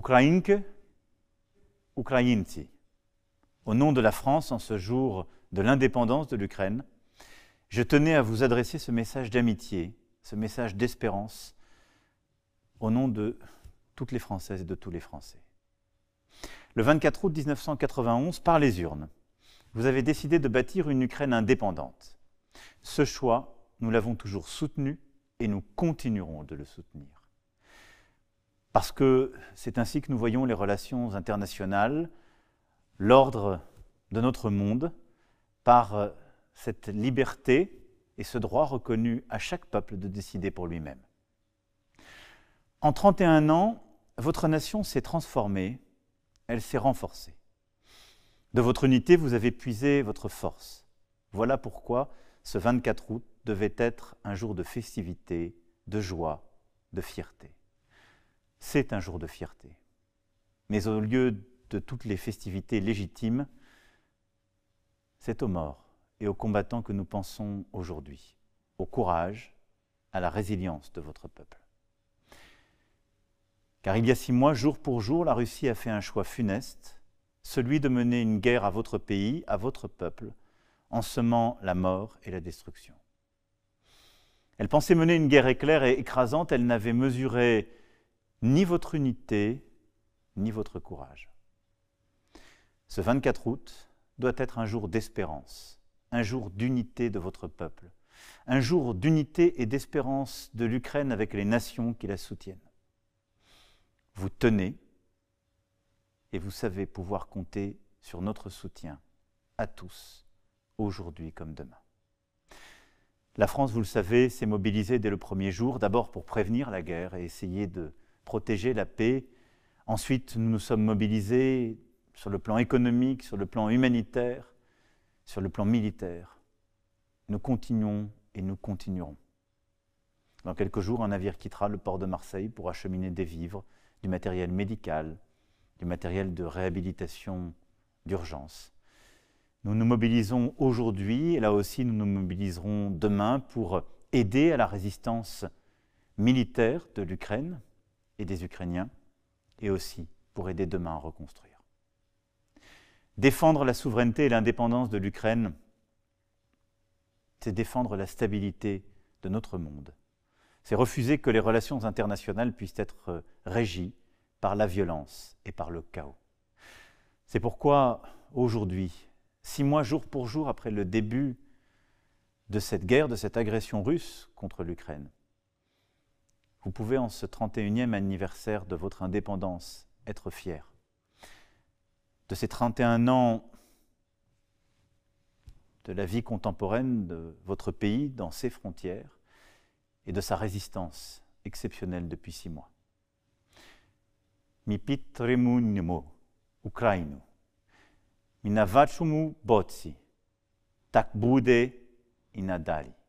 Ukrainke, Ukrainti. Au nom de la France, en ce jour de l'indépendance de l'Ukraine, je tenais à vous adresser ce message d'amitié, ce message d'espérance, au nom de toutes les Françaises et de tous les Français. Le 24 août 1991, par les urnes, vous avez décidé de bâtir une Ukraine indépendante. Ce choix, nous l'avons toujours soutenu et nous continuerons de le soutenir parce que c'est ainsi que nous voyons les relations internationales, l'ordre de notre monde, par euh, cette liberté et ce droit reconnu à chaque peuple de décider pour lui-même. En 31 ans, votre nation s'est transformée, elle s'est renforcée. De votre unité, vous avez puisé votre force. Voilà pourquoi ce 24 août devait être un jour de festivité, de joie, de fierté c'est un jour de fierté. Mais au lieu de toutes les festivités légitimes, c'est aux morts et aux combattants que nous pensons aujourd'hui, au courage, à la résilience de votre peuple. Car il y a six mois, jour pour jour, la Russie a fait un choix funeste, celui de mener une guerre à votre pays, à votre peuple, en semant la mort et la destruction. Elle pensait mener une guerre éclair et écrasante, elle n'avait mesuré ni votre unité, ni votre courage. Ce 24 août doit être un jour d'espérance, un jour d'unité de votre peuple, un jour d'unité et d'espérance de l'Ukraine avec les nations qui la soutiennent. Vous tenez et vous savez pouvoir compter sur notre soutien à tous, aujourd'hui comme demain. La France, vous le savez, s'est mobilisée dès le premier jour, d'abord pour prévenir la guerre et essayer de protéger la paix. Ensuite, nous nous sommes mobilisés sur le plan économique, sur le plan humanitaire, sur le plan militaire. Nous continuons et nous continuerons. Dans quelques jours, un navire quittera le port de Marseille pour acheminer des vivres, du matériel médical, du matériel de réhabilitation d'urgence. Nous nous mobilisons aujourd'hui et là aussi nous nous mobiliserons demain pour aider à la résistance militaire de l'Ukraine, et des Ukrainiens, et aussi pour aider demain à reconstruire. Défendre la souveraineté et l'indépendance de l'Ukraine, c'est défendre la stabilité de notre monde. C'est refuser que les relations internationales puissent être régies par la violence et par le chaos. C'est pourquoi aujourd'hui, six mois jour pour jour après le début de cette guerre, de cette agression russe contre l'Ukraine, vous pouvez, en ce 31e anniversaire de votre indépendance, être fier. De ces 31 ans de la vie contemporaine de votre pays dans ses frontières et de sa résistance exceptionnelle depuis six mois. Mi pitremunimo, Ukrainu, botsi, tak bude inadali.